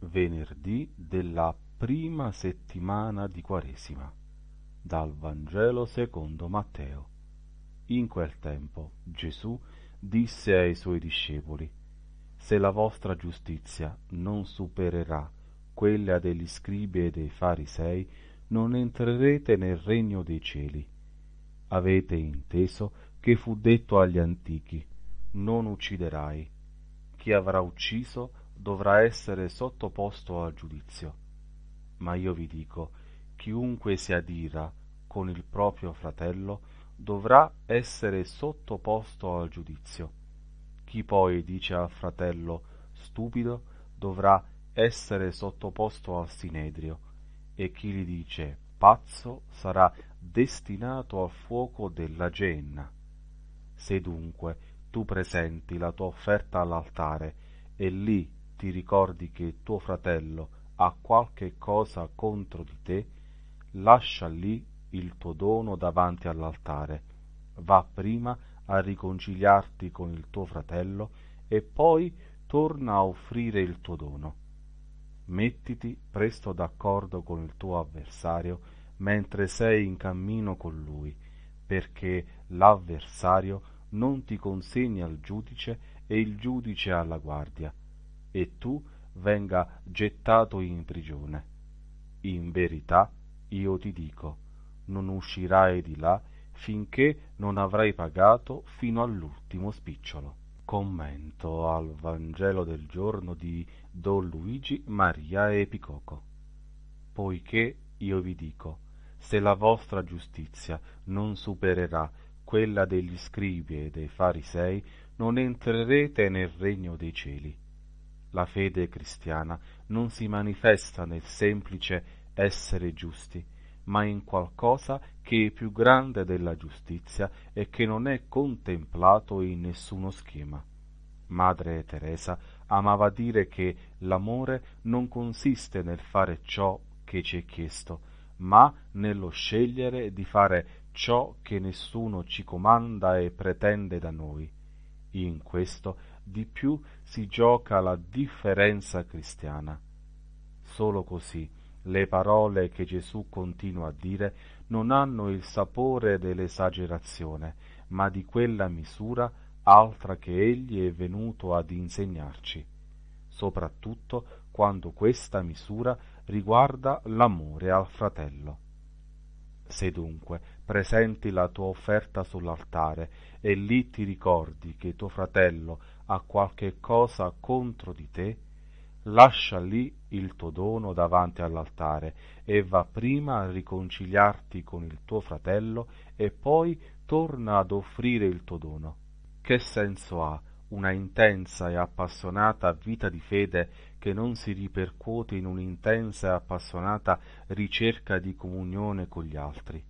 venerdì della prima settimana di Quaresima, dal Vangelo secondo Matteo. In quel tempo Gesù disse ai suoi discepoli, Se la vostra giustizia non supererà quella degli scribi e dei farisei, non entrerete nel regno dei cieli. Avete inteso che fu detto agli antichi, non ucciderai. Chi avrà ucciso dovrà essere sottoposto a giudizio. Ma io vi dico, chiunque si adira con il proprio fratello dovrà essere sottoposto al giudizio. Chi poi dice al fratello stupido dovrà essere sottoposto al sinedrio, e chi gli dice pazzo sarà destinato al fuoco della genna. Se dunque tu presenti la tua offerta all'altare e lì ti ricordi che tuo fratello ha qualche cosa contro di te, lascia lì il tuo dono davanti all'altare. Va prima a riconciliarti con il tuo fratello e poi torna a offrire il tuo dono. Mettiti presto d'accordo con il tuo avversario mentre sei in cammino con lui, perché l'avversario non ti consegni al giudice e il giudice alla guardia, e tu venga gettato in prigione. In verità, io ti dico, non uscirai di là finché non avrai pagato fino all'ultimo spicciolo. Commento al Vangelo del giorno di Don Luigi Maria Epicoco. Poiché io vi dico, se la vostra giustizia non supererà quella degli scribi e dei farisei, non entrerete nel regno dei cieli la fede cristiana non si manifesta nel semplice essere giusti, ma in qualcosa che è più grande della giustizia e che non è contemplato in nessuno schema. Madre Teresa amava dire che l'amore non consiste nel fare ciò che ci è chiesto, ma nello scegliere di fare ciò che nessuno ci comanda e pretende da noi. In questo di più si gioca la differenza cristiana. Solo così le parole che Gesù continua a dire non hanno il sapore dell'esagerazione, ma di quella misura altra che egli è venuto ad insegnarci, soprattutto quando questa misura riguarda l'amore al fratello. Se dunque presenti la tua offerta sull'altare e lì ti ricordi che tuo fratello ha qualche cosa contro di te, lascia lì il tuo dono davanti all'altare e va prima a riconciliarti con il tuo fratello e poi torna ad offrire il tuo dono. Che senso ha una intensa e appassionata vita di fede che non si ripercuote in un'intensa e appassionata ricerca di comunione con gli altri.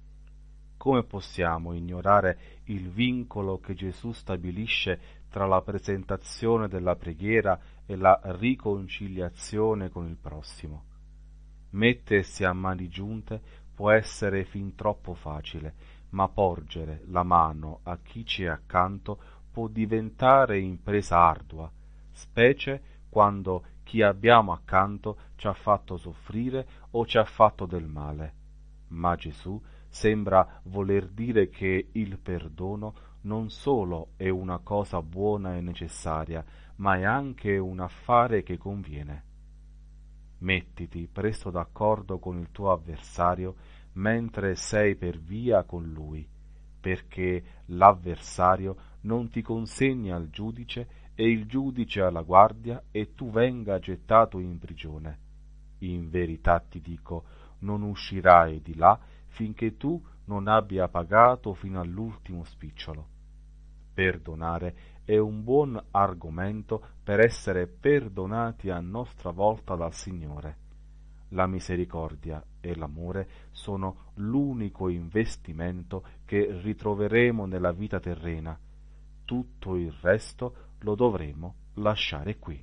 Come possiamo ignorare il vincolo che Gesù stabilisce tra la presentazione della preghiera e la riconciliazione con il prossimo? Mettersi a mani giunte può essere fin troppo facile, ma porgere la mano a chi ci è accanto può diventare impresa ardua, specie quando chi abbiamo accanto ci ha fatto soffrire o ci ha fatto del male. Ma Gesù sembra voler dire che il perdono non solo è una cosa buona e necessaria, ma è anche un affare che conviene. Mettiti presto d'accordo con il tuo avversario mentre sei per via con lui, perché l'avversario non ti consegna al giudice e il giudice alla guardia e tu venga gettato in prigione. In verità ti dico, non uscirai di là finché tu non abbia pagato fino all'ultimo spicciolo. Perdonare è un buon argomento per essere perdonati a nostra volta dal Signore. La misericordia e l'amore sono l'unico investimento che ritroveremo nella vita terrena, tutto il resto lo dovremo lasciare qui.